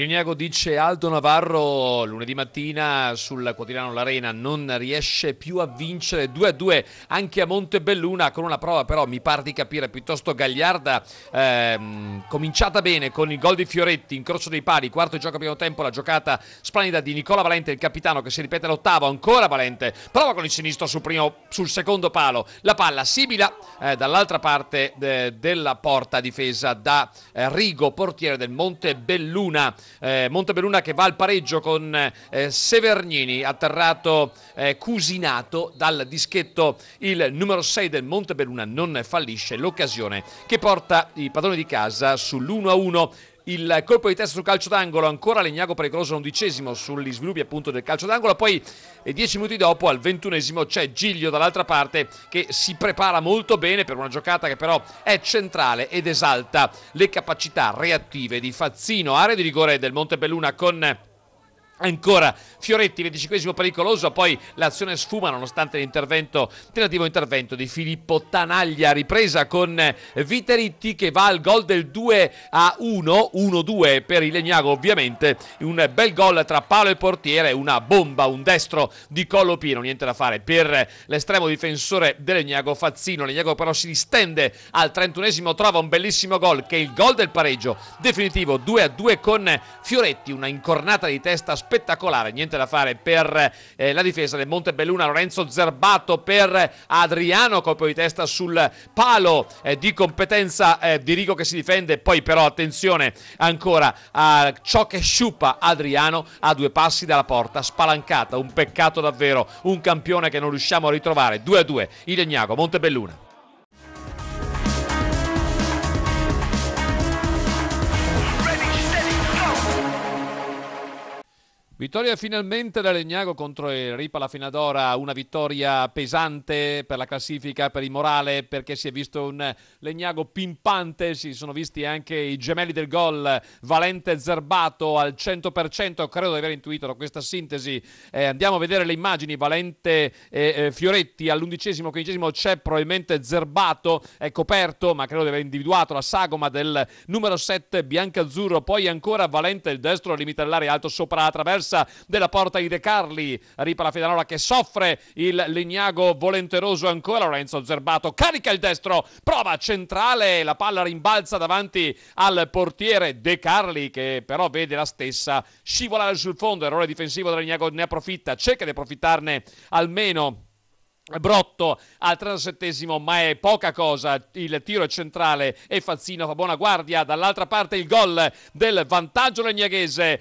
Grignano dice Aldo Navarro lunedì mattina sul quotidiano L'Arena non riesce più a vincere 2 a 2 anche a Montebelluna con una prova però mi pare di capire piuttosto gagliarda ehm, cominciata bene con il gol di Fioretti in incrocio dei pari quarto gioco a primo tempo la giocata splanida di Nicola Valente il capitano che si ripete all'ottavo ancora Valente prova con il sinistro sul, primo, sul secondo palo la palla sibila eh, dall'altra parte de, eh, della porta difesa da eh, Rigo portiere del Montebelluna eh, Montebelluna che va al pareggio con eh, Severgnini, atterrato eh, Cusinato dal dischetto il numero 6 del Montebelluna non fallisce l'occasione che porta i padroni di casa sull'1-1 il colpo di testa sul calcio d'angolo, ancora Legnago pericoloso l'undicesimo sugli sviluppi appunto del calcio d'angolo, poi eh, dieci minuti dopo al ventunesimo c'è Giglio dall'altra parte che si prepara molto bene per una giocata che però è centrale ed esalta le capacità reattive di Fazzino, area di rigore del Montebelluna con Ancora Fioretti, 25 pericoloso, poi l'azione sfuma nonostante l'intervento, tentativo intervento di Filippo Tanaglia, ripresa con Viteritti che va al gol del 2 a 1, 1-2 per il Legnago ovviamente, un bel gol tra palo e portiere, una bomba, un destro di collo pieno, niente da fare per l'estremo difensore del Legnago Fazzino, Legnago però si distende al 31esimo, trova un bellissimo gol che è il gol del pareggio definitivo 2 a 2 con Fioretti, una incornata di testa sp- spettacolare, niente da fare per eh, la difesa del Montebelluna, Lorenzo Zerbato per Adriano, colpo di testa sul palo eh, di competenza eh, di Rico che si difende, poi però attenzione ancora a ciò che sciupa Adriano a due passi dalla porta, spalancata, un peccato davvero, un campione che non riusciamo a ritrovare, 2-2, Idegnago, Montebelluna. Vittoria finalmente da Legnago contro il Ripala fino ad ora, una vittoria pesante per la classifica, per il morale, perché si è visto un Legnago pimpante, si sono visti anche i gemelli del gol, Valente Zerbato al 100%, credo di aver intuito da questa sintesi. Eh, andiamo a vedere le immagini, Valente eh, Fioretti all'undicesimo, quindicesimo c'è probabilmente Zerbato, è coperto, ma credo di aver individuato la sagoma del numero 7 bianca-azzurro, poi ancora Valente il destro al limite dell'area alto sopra la traversa rimessa della porta di De Carli. Ripa la Fedanola che soffre il Lignago volenteroso ancora. Lorenzo Zerbato carica il destro, prova centrale. La palla rimbalza davanti al portiere De Carli che però vede la stessa scivolare sul fondo. Errore difensivo del Lignago ne approfitta, cerca di approfittarne almeno Brotto al 37 esimo ma è poca cosa. Il tiro è centrale e Fazzino fa buona guardia. Dall'altra parte il gol del vantaggio legnaghese.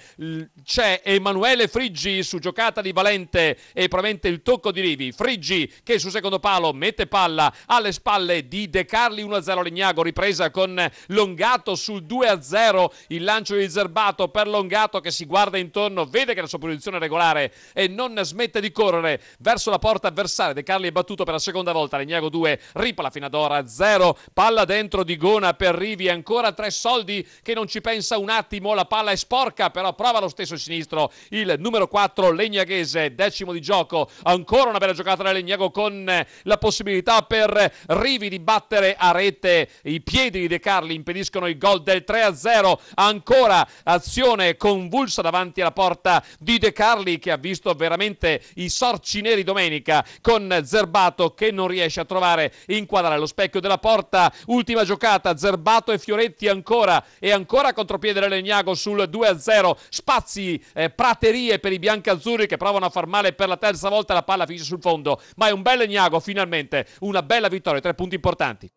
C'è Emanuele Friggi su giocata di Valente e probabilmente il tocco di Rivi. Friggi che sul secondo palo mette palla alle spalle di De Carli 1-0 Legnago. Ripresa con Longato sul 2-0. Il lancio di Zerbato per Longato che si guarda intorno, vede che la sua posizione è regolare e non smette di correre verso la porta avversaria. De Carli Carli è battuto per la seconda volta, Legnago 2, Ripala fino ad ora 0, palla dentro di Gona per Rivi, ancora tre soldi che non ci pensa un attimo, la palla è sporca, però prova lo stesso sinistro, il numero 4 Legnaghese, decimo di gioco, ancora una bella giocata da Legnago con la possibilità per Rivi di battere a rete, i piedi di De Carli impediscono il gol del 3-0, a ancora azione convulsa davanti alla porta di De Carli che ha visto veramente i sorci neri domenica con Zerbato che non riesce a trovare inquadrare lo specchio della porta, ultima giocata Zerbato e Fioretti ancora e ancora contropiede Legnago sul 2-0, spazi, eh, praterie per i biancazzurri che provano a far male per la terza volta la palla finisce sul fondo, ma è un bel Legnago finalmente, una bella vittoria, tre punti importanti.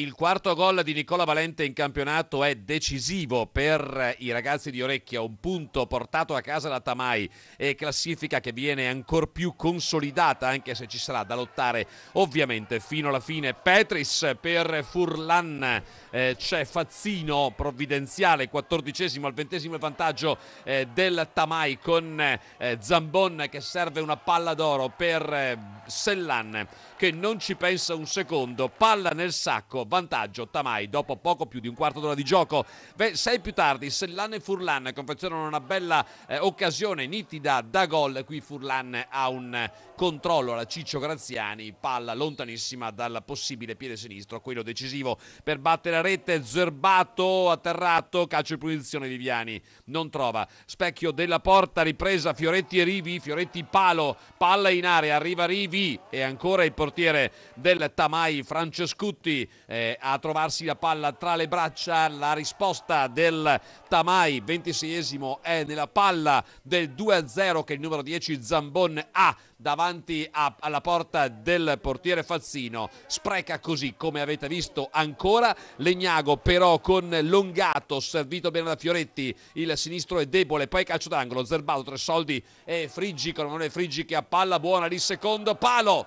Il quarto gol di Nicola Valente in campionato è decisivo per eh, i ragazzi di Orecchia, un punto portato a casa da Tamai e classifica che viene ancora più consolidata anche se ci sarà da lottare ovviamente fino alla fine. Petris per Furlan, eh, c'è Fazzino provvidenziale, quattordicesimo al ventesimo vantaggio eh, del Tamai con eh, Zambon che serve una palla d'oro per eh, Sellan che non ci pensa un secondo, palla nel sacco vantaggio Tamai dopo poco più di un quarto d'ora di gioco. Beh, sei più tardi Sellan e Furlan confezionano una bella eh, occasione nitida da gol. Qui Furlan ha un controllo alla Ciccio Graziani, palla lontanissima dal possibile piede sinistro, quello decisivo per battere la rete. Zerbato atterrato, calcio di punizione Viviani, non trova. Specchio della porta, ripresa Fioretti e Rivi, Fioretti palo, palla in area, arriva Rivi e ancora il portiere del Tamai Francescutti. Eh, eh, a trovarsi la palla tra le braccia, la risposta del Tamai, 26esimo è nella palla del 2-0 che il numero 10 Zambon ha davanti a, alla porta del portiere Fazzino. Spreca così, come avete visto ancora, Legnago però con Longato, servito bene da Fioretti, il sinistro è debole, poi calcio d'angolo, Zerbato, tre soldi e Friggi, con Friggi che ha palla buona lì secondo palo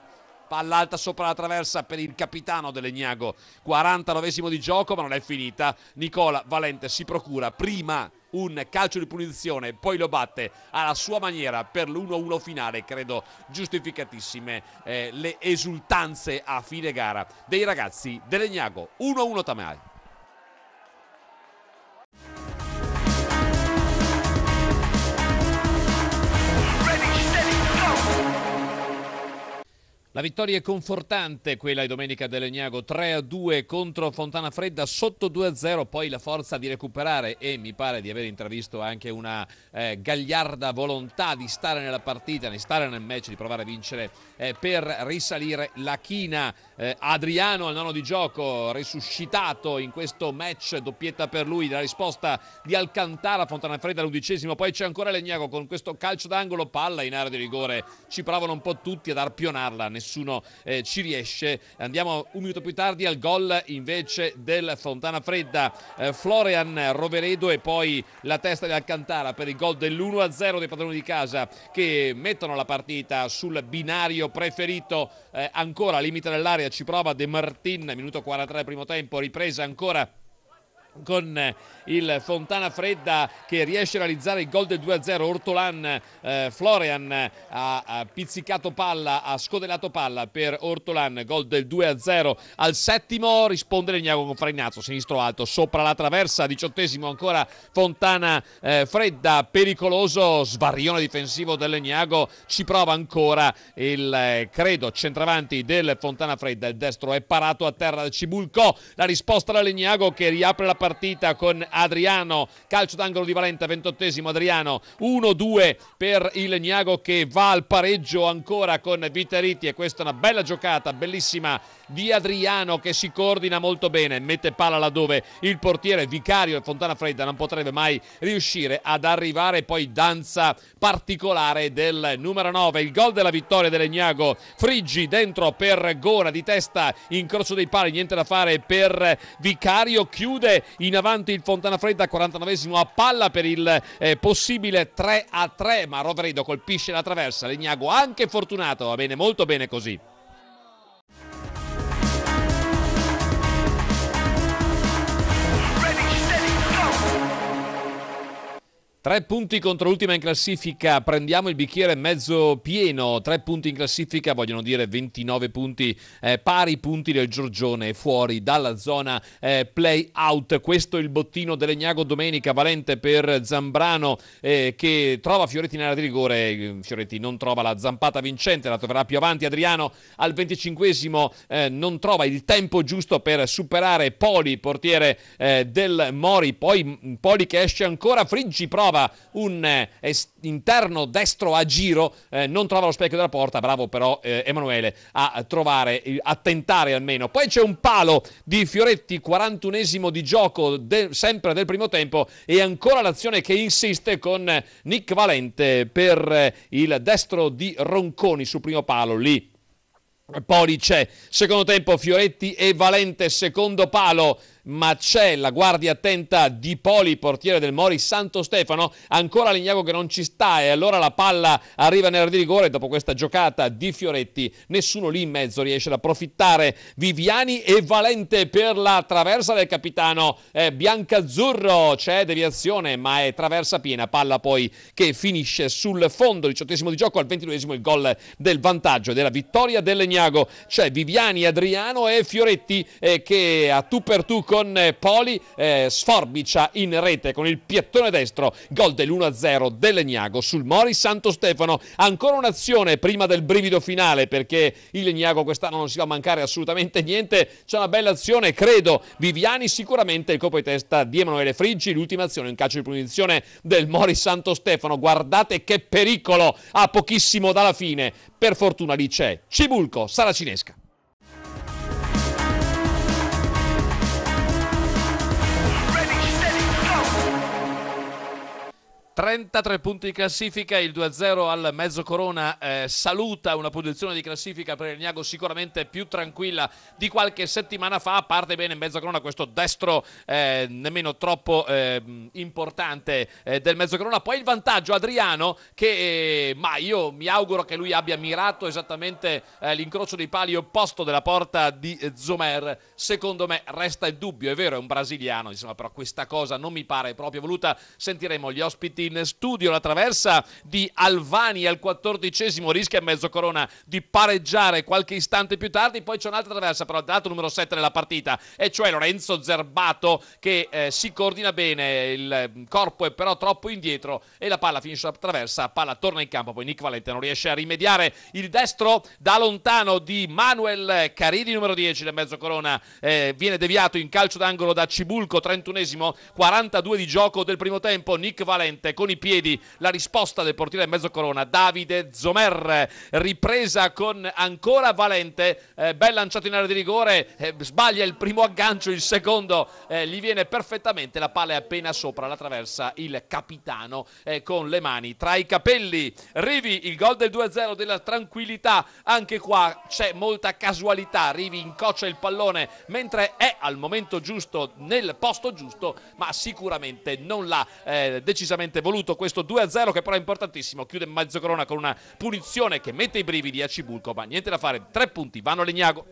palla alta sopra la traversa per il capitano dell'Egnago 49 di gioco ma non è finita Nicola Valente si procura prima un calcio di punizione, poi lo batte alla sua maniera per l'1-1 finale, credo giustificatissime eh, le esultanze a fine gara dei ragazzi dell'Egnago. 1-1 Tamai. La vittoria è confortante quella di domenica dell'Egnago 3-2 contro Fontana Fredda sotto 2-0, poi la forza di recuperare e mi pare di aver intravisto anche una eh, gagliarda volontà di stare nella partita, di stare nel match, di provare a vincere eh, per risalire la china. Eh, Adriano al nono di gioco, risuscitato in questo match, doppietta per lui, la risposta di Alcantara, Fontana Fredda l'undicesimo, poi c'è ancora l'Egnago con questo calcio d'angolo, palla in area di rigore, ci provano un po' tutti ad arpionarla, nessuno eh, ci riesce. Andiamo un minuto più tardi al gol invece del Fontana Fredda, eh, Florian Roveredo e poi la testa di Alcantara per il gol dell'1-0 dei padroni di casa che mettono la partita sul binario preferito. Eh, ancora limite dell'area ci prova De Martin, minuto 43 primo tempo, ripresa ancora con eh, il Fontana Fredda che riesce a realizzare il gol del 2-0 Ortolan eh, Florian eh, ha, ha, pizzicato palla ha scodellato palla per Ortolan gol del 2-0 al settimo risponde Legnago con Fragnazzo sinistro alto sopra la traversa diciottesimo ancora Fontana eh, Fredda pericoloso sbarrione difensivo del Legnago ci prova ancora il eh, credo centravanti del Fontana Fredda il destro è parato a terra da Cibulco la risposta da Legnago che riapre la partita con Adriano, calcio d'angolo di Valenta, ventottesimo Adriano, 1-2 per il Niago che va al pareggio ancora con Viteriti e questa è una bella giocata, bellissima di Adriano che si coordina molto bene, mette palla laddove il portiere Vicario e Fontana Fredda non potrebbe mai riuscire ad arrivare, poi danza particolare del numero 9, il gol della vittoria dell'Egnago, Friggi dentro per Gora di testa in corso dei pali, niente da fare per Vicario, chiude in avanti il Fontana Fredda 49esimo a palla per il eh, possibile 3 a 3, ma Roveredo colpisce la traversa, l'Egnago anche fortunato, va bene, molto bene così. Tre punti contro l'ultima in classifica, prendiamo il bicchiere mezzo pieno, tre punti in classifica vogliono dire 29 punti, eh, pari punti del Giorgione fuori dalla zona eh, play out, questo è il bottino dell'Egnago domenica valente per Zambrano eh, che trova Fioretti in area di rigore, eh, Fioretti non trova la zampata vincente, la troverà più avanti Adriano al 25esimo, eh, non trova il tempo giusto per superare Poli, portiere eh, del Mori, poi mm, Poli che esce ancora, Friggi prova trova un eh, interno destro a giro, eh, non trova lo specchio della porta, bravo però eh, Emanuele a trovare, a tentare almeno. Poi c'è un palo di Fioretti, 41esimo di gioco, de, sempre del primo tempo e ancora l'azione che insiste con Nick Valente per il destro di Ronconi sul primo palo lì. Poi c'è secondo tempo Fioretti e Valente, secondo palo ma c'è la guardia attenta di Poli, portiere del Mori Santo Stefano, ancora Lignago che non ci sta e allora la palla arriva nella di rigore dopo questa giocata di Fioretti, nessuno lì in mezzo riesce ad approfittare, Viviani e Valente per la traversa del capitano eh, Biancazzurro, c'è deviazione ma è traversa piena, palla poi che finisce sul fondo, diciottesimo di gioco al ventiduesimo il gol del vantaggio della vittoria del Legnago, c'è Viviani, Adriano e Fioretti eh, che a tu per tu con eh, Poli, eh, sforbicia in rete con il piattone destro, gol dell'1-0 dell'Egnago sul Mori Santo Stefano, ancora un'azione prima del brivido finale perché il Egnago quest'anno non si va a mancare assolutamente niente, c'è una bella azione, credo, Viviani sicuramente il colpo di testa di Emanuele Friggi, l'ultima azione in calcio di punizione del Mori Santo Stefano, guardate che pericolo a pochissimo dalla fine, per fortuna lì c'è Cibulco, Saracinesca. 33 punti di classifica, il 2-0 al mezzo corona eh, saluta una posizione di classifica per il Niago sicuramente più tranquilla di qualche settimana fa, parte bene in mezzo corona questo destro eh, nemmeno troppo ehm, eh, importante del mezzo corona, poi il vantaggio Adriano che eh, ma io mi auguro che lui abbia mirato esattamente eh, l'incrocio dei pali opposto della porta di eh, Zomer, secondo me resta il dubbio, è vero è un brasiliano, insomma però questa cosa non mi pare proprio voluta, sentiremo gli ospiti in studio la traversa di Alvani al quattordicesimo rischia a mezzo corona di pareggiare qualche istante più tardi poi c'è un'altra traversa però dato numero 7 nella partita e cioè Lorenzo Zerbato che eh, si coordina bene il corpo è però troppo indietro e la palla finisce la traversa palla torna in campo poi Nick Valente non riesce a rimediare il destro da lontano di Manuel Caridi numero 10 del mezzo corona eh, viene deviato in calcio d'angolo da Cibulco 31esimo 42 di gioco del primo tempo Nick Valente rete con i piedi la risposta del portiere mezzo corona Davide Zomer ripresa con ancora Valente eh, ben lanciato in area di rigore eh, sbaglia il primo aggancio il secondo eh, gli viene perfettamente la palla è appena sopra la traversa il capitano eh, con le mani tra i capelli Rivi il gol del 2-0 della tranquillità anche qua c'è molta casualità Rivi incoccia il pallone mentre è al momento giusto nel posto giusto ma sicuramente non l'ha eh, decisamente avete voluto questo 2-0 che però è importantissimo, chiude mezzo corona con una punizione che mette i brividi a Cibulco, ma niente da fare, tre punti, vanno Legnago.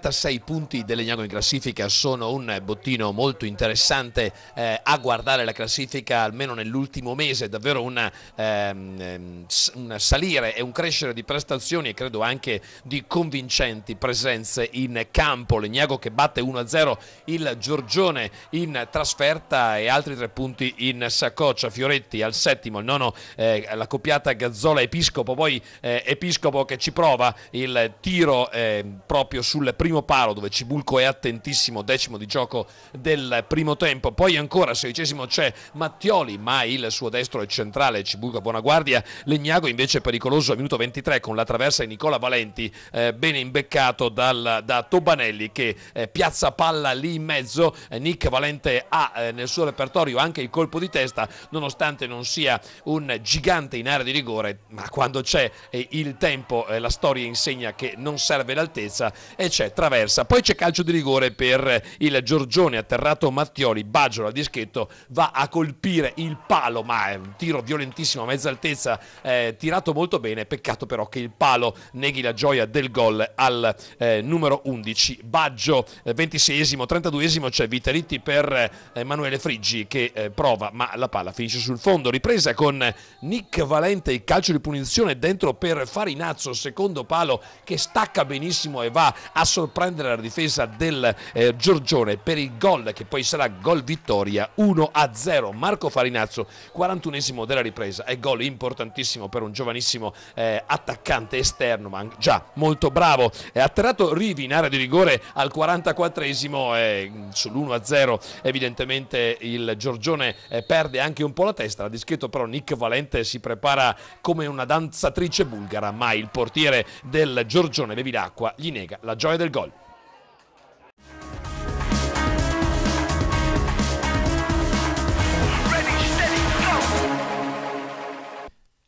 36 punti del Legnano in classifica sono un bottino molto interessante eh, a guardare la classifica almeno nell'ultimo mese, davvero una, ehm, ehm un salire e un crescere di prestazioni e credo anche di convincenti presenze in campo. Legnago che batte 1-0 il Giorgione in trasferta e altri tre punti in saccoccia. Fioretti al settimo, al nono eh, la coppiata Gazzola-Episcopo, poi eh, Episcopo che ci prova il tiro eh, proprio sulle primo palo dove Cibulco è attentissimo, decimo di gioco del primo tempo, poi ancora sedicesimo c'è Mattioli ma il suo destro è centrale, Cibulco a buona guardia, Legnago invece è pericoloso al minuto 23 con la traversa di Nicola Valenti, eh, bene imbeccato dal, da Tobanelli che eh, piazza palla lì in mezzo, eh, Nick Valente ha eh, nel suo repertorio anche il colpo di testa nonostante non sia un gigante in area di rigore, ma quando c'è eh, il tempo eh, la storia insegna che non serve l'altezza e c'è c'è, traversa, poi c'è calcio di rigore per il Giorgione, atterrato Mattioli, Baggio al dischetto, va a colpire il palo, ma è un tiro violentissimo a mezza altezza, eh, tirato molto bene, peccato però che il palo neghi la gioia del gol al eh, numero 11, Baggio eh, 26esimo, 32esimo c'è Viteritti per eh, Emanuele Friggi che eh, prova ma la palla finisce sul fondo, ripresa con Nick Valente, il calcio di punizione dentro per Farinazzo, secondo palo che stacca benissimo e va a sorprendere la difesa del eh, Giorgione per il gol che poi sarà gol vittoria 1-0. Marco Farinazzo, 41esimo della ripresa e gol importantissimo per un giovanissimo eh, attaccante esterno, ma già molto bravo. È atterrato Rivi in area di rigore al 44esimo eh, sull'1-0 evidentemente il Giorgione eh, perde anche un po' la testa, l'ha descritto però Nick Valente si prepara come una danzatrice bulgara, ma il portiere del Giorgione Bevilacqua gli nega la gioia del el gol.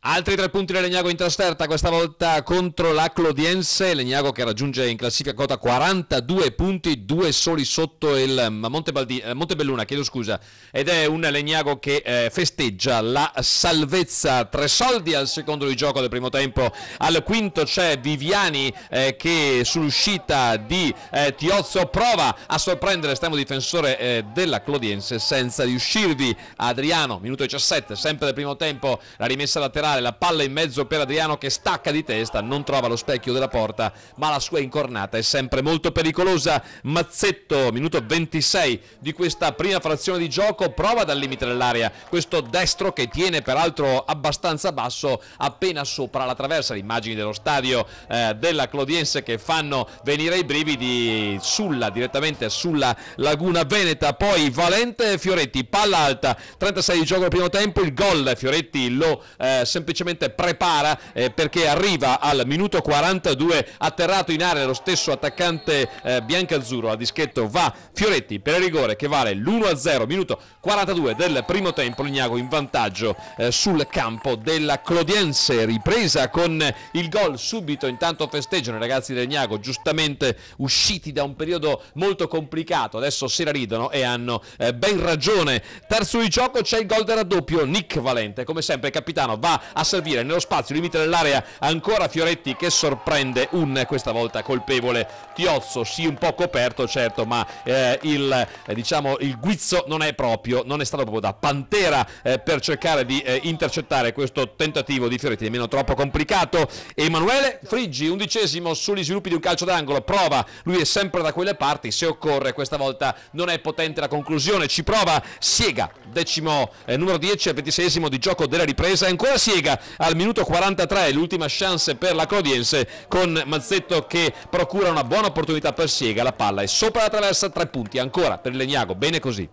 Altri tre punti da Legnago in trasferta, questa volta contro la Clodiense. Legnago che raggiunge in classifica quota 42 punti, due soli sotto il Montebaldi, eh, Montebelluna, chiedo scusa. Ed è un Legnago che eh, festeggia la salvezza. Tre soldi al secondo di gioco del primo tempo. Al quinto c'è Viviani eh, che sull'uscita di eh, Tiozzo prova a sorprendere l'estremo difensore eh, della Clodiense senza riuscirvi. Adriano, minuto 17, sempre del primo tempo, la rimessa laterale diagonale, la palla in mezzo per Adriano che stacca di testa, non trova lo specchio della porta, ma la sua incornata è sempre molto pericolosa. Mazzetto, minuto 26 di questa prima frazione di gioco, prova dal limite dell'area questo destro che tiene peraltro abbastanza basso, appena sopra la traversa, le immagini dello stadio eh, della Clodiense che fanno venire i brividi sulla, direttamente sulla laguna Veneta, poi Valente Fioretti, palla alta, 36 di gioco al primo tempo, il gol Fioretti lo eh, sempre semplicemente prepara eh, perché arriva al minuto 42 atterrato in area lo stesso attaccante eh, biancazzurro a dischetto va Fioretti per il rigore che vale l'1-0 minuto 42 del primo tempo Lignago in vantaggio eh, sul campo della Clodiense ripresa con il gol subito intanto festeggiano i ragazzi del Lignago giustamente usciti da un periodo molto complicato adesso si ridono e hanno eh, ben ragione terzo di gioco c'è il gol del raddoppio Nick Valente come sempre il capitano va a servire nello spazio limite dell'area ancora Fioretti che sorprende un questa volta colpevole Tiozzo sì un po' coperto certo ma eh, il, eh, diciamo, il guizzo non è proprio non è stato proprio da pantera eh, per cercare di eh, intercettare questo tentativo di Fioretti nemmeno troppo complicato Emanuele Friggi undicesimo sugli sviluppi di un calcio d'angolo prova lui è sempre da quelle parti se occorre questa volta non è potente la conclusione ci prova Siega decimo eh, numero 10 al ventiseiesimo di gioco della ripresa e ancora Siega piega al minuto 43, l'ultima chance per la Clodiense con Mazzetto che procura una buona opportunità per Siega, la palla è sopra la traversa, tre punti ancora per Legnago, bene così.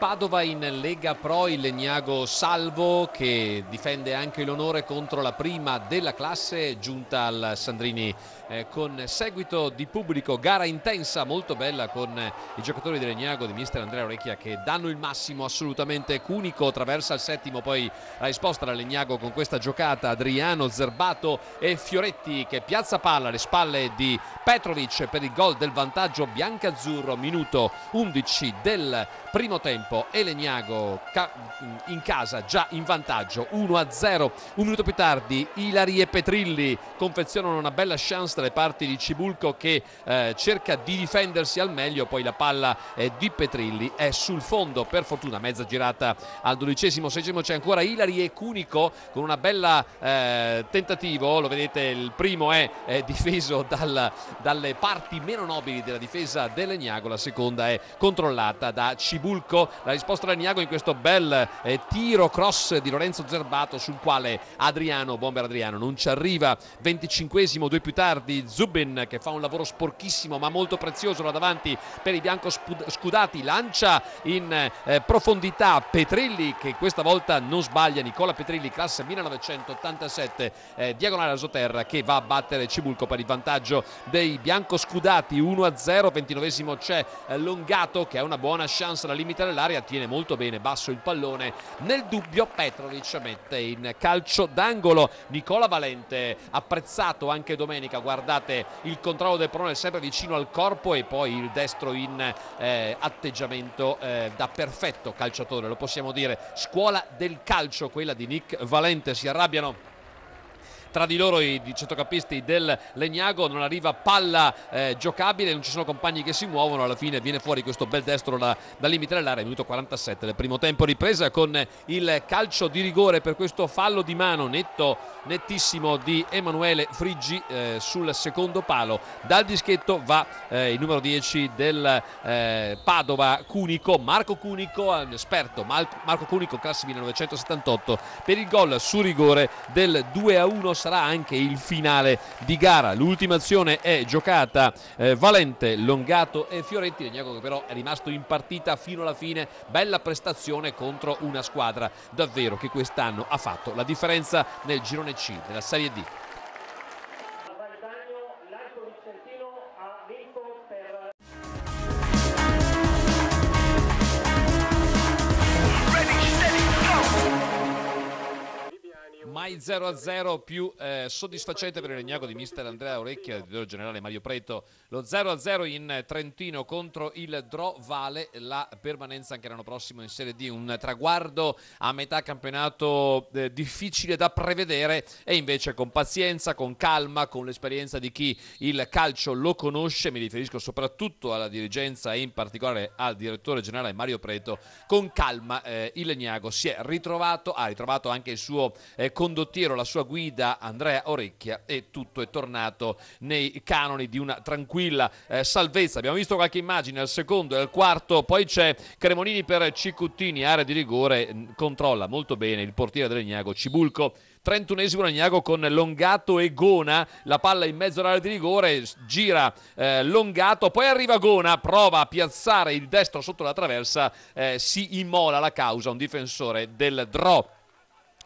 Padova in Lega Pro il Legnago Salvo che difende anche l'onore contro la prima della classe giunta al Sandrini eh, con seguito di pubblico gara intensa molto bella con i giocatori del Legnago di mister Andrea Orecchia che danno il massimo assolutamente Cunico attraversa il settimo poi la risposta da Legnago con questa giocata Adriano Zerbato e Fioretti che piazza palla alle spalle di Petrovic per il gol del vantaggio biancazzurro minuto 11 del primo tempo tempo e Legnago in casa già in vantaggio 1-0. Un minuto più tardi Ilari e Petrilli confezionano una bella chance dalle parti di Cibulco che eh, cerca di difendersi al meglio, poi la palla eh, di Petrilli è sul fondo, per fortuna mezza girata al dodicesimo, sedicesimo c'è ancora Ilari e Cunico con una bella eh, tentativo, lo vedete il primo è, è difeso dal, dalle parti meno nobili della difesa Legnago la seconda è controllata da Cibulco la risposta da Niago in questo bel eh, tiro cross di Lorenzo Zerbato sul quale Adriano, bomber Adriano, non ci arriva. 25esimo, due più tardi, Zubin che fa un lavoro sporchissimo ma molto prezioso là davanti per i bianco scudati, lancia in eh, profondità Petrilli che questa volta non sbaglia, Nicola Petrilli, classe 1987, eh, diagonale a Soterra che va a battere Cibulco per il vantaggio dei bianco scudati 1-0, 29esimo c'è eh, Longato che ha una buona chance da limitare l'area dell'area, tiene molto bene basso il pallone, nel dubbio Petrovic mette in calcio d'angolo Nicola Valente, apprezzato anche domenica, guardate il controllo del pallone sempre vicino al corpo e poi il destro in eh, atteggiamento eh, da perfetto calciatore, lo possiamo dire, scuola del calcio quella di Nick Valente, si arrabbiano tra di loro i centrocampisti del Legnago non arriva palla eh, giocabile non ci sono compagni che si muovono alla fine viene fuori questo bel destro da, dal limite dell'area minuto 47 del primo tempo ripresa con il calcio di rigore per questo fallo di mano netto nettissimo di Emanuele Friggi eh, sul secondo palo dal dischetto va eh, il numero 10 del eh, Padova Cunico Marco Cunico eh, esperto Marco Cunico classe 1978 per il gol su rigore del 2 a 1 sarà anche il finale di gara. L'ultima azione è giocata eh, Valente, Longato e Legnago che però è rimasto in partita fino alla fine. Bella prestazione contro una squadra davvero che quest'anno ha fatto la differenza nel girone C della Serie D. 0-0 più eh, soddisfacente per il regnago di mister Andrea Orecchia, direttore generale Mario Preto. Lo 0-0 in Trentino contro il Dro vale la permanenza anche l'anno prossimo in Serie D. Un traguardo a metà campionato eh, difficile da prevedere e invece con pazienza, con calma, con l'esperienza di chi il calcio lo conosce, mi riferisco soprattutto alla dirigenza e in particolare al direttore generale Mario Preto, con calma eh, il Legnago si è ritrovato, ha ritrovato anche il suo eh, condottiero Lottiero, la sua guida Andrea Orecchia e tutto è tornato nei canoni di una tranquilla eh, salvezza. Abbiamo visto qualche immagine al secondo e al quarto, poi c'è Cremonini per Cicuttini, area di rigore, controlla molto bene il portiere dell'Egnago Cibulco. 31esimo Lagnago con Longato e Gona, la palla in mezzo all'area di rigore, gira eh, Longato, poi arriva Gona, prova a piazzare il destro sotto la traversa, eh, si immola la causa un difensore del Drop.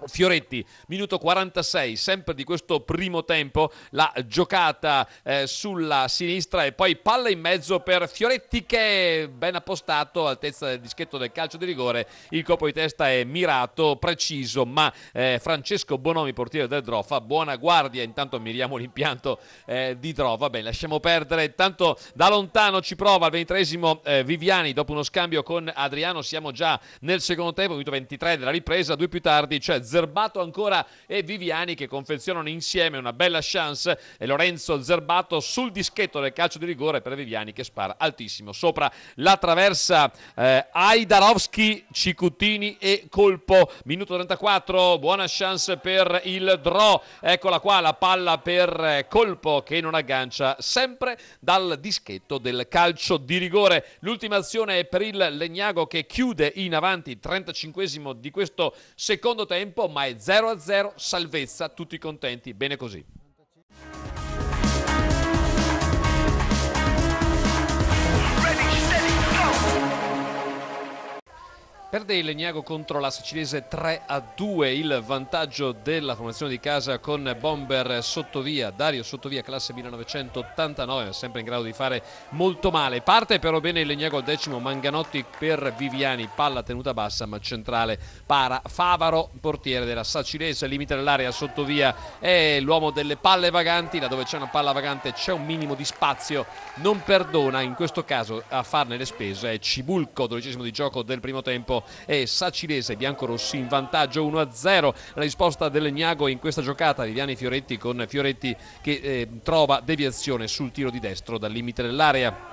Fioretti, minuto 46, sempre di questo primo tempo, la giocata eh, sulla sinistra e poi palla in mezzo per Fioretti che è ben appostato, altezza del dischetto del calcio di rigore, il colpo di testa è mirato, preciso, ma eh, Francesco Bonomi, portiere del Drofa, buona guardia, intanto miriamo l'impianto eh, di Drofa, bene, lasciamo perdere, intanto da lontano ci prova al ventitresimo eh, Viviani, dopo uno scambio con Adriano siamo già nel secondo tempo, minuto 23 della ripresa, due più tardi c'è cioè Zerbato ancora e Viviani che confezionano insieme una bella chance e Lorenzo Zerbato sul dischetto del calcio di rigore per Viviani che spara altissimo sopra la traversa eh, Aidarovski, Cicutini e Colpo, minuto 34 buona chance per il draw eccola qua la palla per eh, Colpo che non aggancia sempre dal dischetto del calcio di rigore l'ultima azione è per il Legnago che chiude in avanti 35 esimo di questo secondo tempo tempo, ma è 0-0, salvezza, tutti contenti, bene così. Perde il Legnago contro la sicilese 3 a 2, il vantaggio della formazione di casa con Bomber Sottovia, Dario Sottovia classe 1989, sempre in grado di fare molto male. Parte però bene il Legnago al decimo, Manganotti per Viviani, palla tenuta bassa ma centrale para Favaro, portiere della Sacilese, limite dell'area Sottovia è l'uomo delle palle vaganti, là dove c'è una palla vagante c'è un minimo di spazio, non perdona, in questo caso a farne le spese è Cibulco, dodicesimo di gioco del primo tempo e Sacilese, biancorossi in vantaggio 1-0. La risposta del Legnago in questa giocata, Viviani Fioretti con Fioretti che eh, trova deviazione sul tiro di destro dal limite dell'area.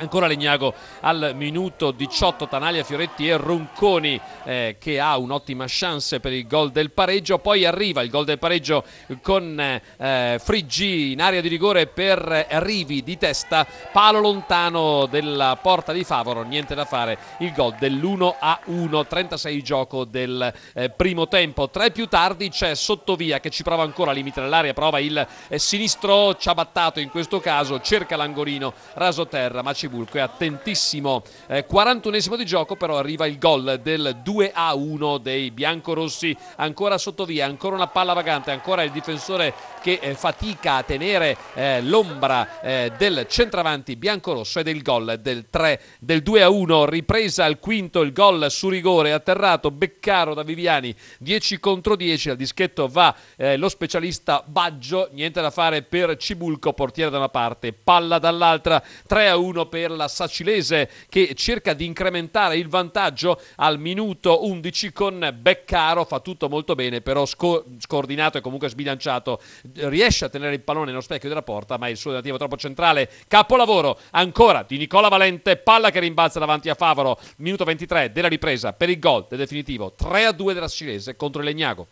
Ancora Legnago al minuto 18, Tanaglia, Fioretti e Ronconi eh, che ha un'ottima chance per il gol del pareggio. Poi arriva il gol del pareggio con eh, eh, Friggi in area di rigore per Rivi di testa, palo lontano della porta di Favoro, niente da fare. Il gol dell'1 a 1, 36 gioco del eh, primo tempo. Tre più tardi c'è Sottovia che ci prova ancora a limite dell'area, prova il eh, sinistro ciabattato in questo caso, cerca l'angolino raso terra ma ci Bulco è attentissimo. Eh, 41esimo di gioco, però arriva il gol del 2 a 1 dei biancorossi. Ancora sotto via, ancora una palla vagante, ancora il difensore che eh, fatica a tenere eh, l'ombra eh, del centravanti biancorosso ed è il gol del 3 del 2 a 1. Ripresa al quinto, il gol su rigore, atterrato Beccaro da Viviani, 10 contro 10. Al dischetto va eh, lo specialista Baggio, niente da fare per Cibulco, portiere da una parte, palla dall'altra, 3 a 1 per per la Sacilese che cerca di incrementare il vantaggio al minuto 11 con Beccaro, fa tutto molto bene però sco- scoordinato e comunque sbilanciato, riesce a tenere il pallone nello specchio della porta ma il suo tentativo troppo centrale, capolavoro ancora di Nicola Valente, palla che rimbalza davanti a Favaro, minuto 23 della ripresa per il gol del definitivo 3-2 a della Sacilese contro il Legnago.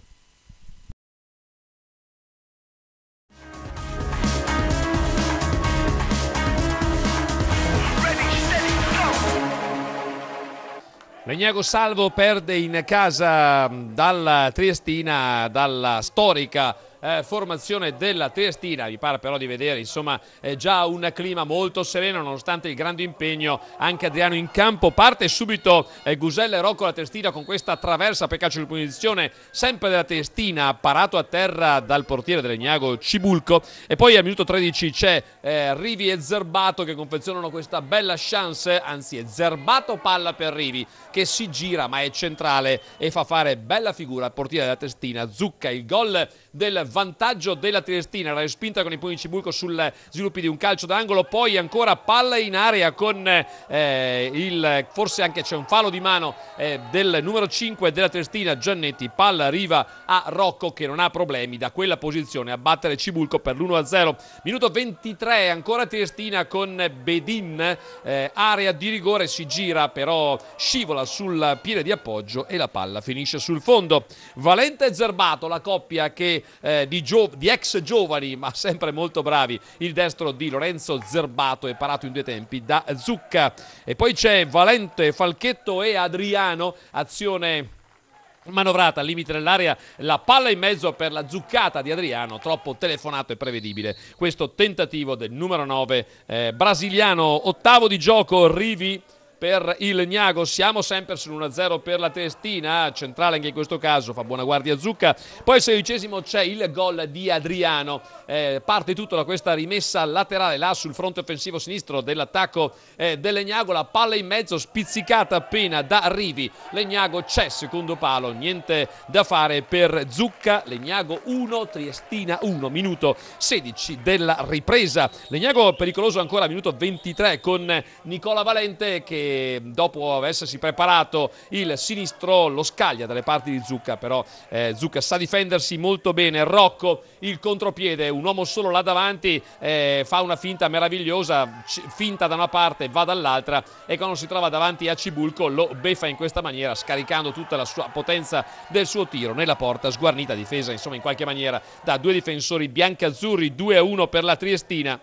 Legnago Salvo perde in casa dalla Triestina, dalla storica eh, formazione della Triestina. Mi pare però di vedere insomma eh, già un clima molto sereno nonostante il grande impegno anche Adriano in campo. Parte subito eh, Gusella e Rocco la Triestina con questa traversa per calcio di punizione sempre della Triestina parato a terra dal portiere dell'Egnago Cibulco e poi al minuto 13 c'è eh, Rivi e Zerbato che confezionano questa bella chance, anzi è Zerbato palla per Rivi che si gira ma è centrale e fa fare bella figura al portiere della Testina, zucca il gol del vantaggio della Triestina, la respinta con i pugni Cibulco sul eh, sviluppo di un calcio d'angolo, poi ancora palla in area con eh, il, forse anche c'è un falo di mano eh, del numero 5 della Triestina, Giannetti, palla arriva a Rocco che non ha problemi da quella posizione a battere Cibulco per l'1-0, minuto 23 ancora Triestina con Bedin, eh, area di rigore si gira però scivola sul piede di appoggio e la palla finisce sul fondo, Valente Zerbato la coppia che eh, di, gio- di, ex giovani, ma sempre molto bravi, il destro di Lorenzo Zerbato è parato in due tempi da Zucca. E poi c'è Valente, Falchetto e Adriano, azione manovrata al limite dell'area la palla in mezzo per la zuccata di Adriano troppo telefonato e prevedibile questo tentativo del numero 9 eh, brasiliano ottavo di gioco Rivi per il Gnago. Siamo sempre sull'1-0 per la testina, centrale anche in questo caso, fa buona guardia Zucca. Poi al sedicesimo c'è il gol di Adriano. Eh, parte tutto da questa rimessa laterale là sul fronte offensivo sinistro dell'attacco eh, Legnago, La palla in mezzo spizzicata appena da Rivi. Legnago c'è, secondo palo, niente da fare per Zucca. Legnago 1, Triestina 1, minuto 16 della ripresa. Legnago pericoloso ancora, minuto 23 con Nicola Valente che Ehm, dopo essersi preparato il sinistro lo scaglia dalle parti di Zucca, però eh, Zucca sa difendersi molto bene, Rocco il contropiede, un uomo solo là davanti, eh, fa una finta meravigliosa, finta da una parte, va dall'altra e quando si trova davanti a Cibulco lo beffa in questa maniera, scaricando tutta la sua potenza del suo tiro nella porta, sguarnita difesa insomma in qualche maniera da due difensori biancazzurri, 2-1 a per la Triestina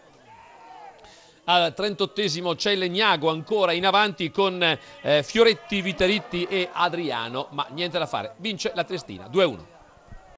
al 38 esimo c'è Legnago ancora in avanti con eh, Fioretti, Viteritti e Adriano, ma niente da fare, vince la Triestina 2-1.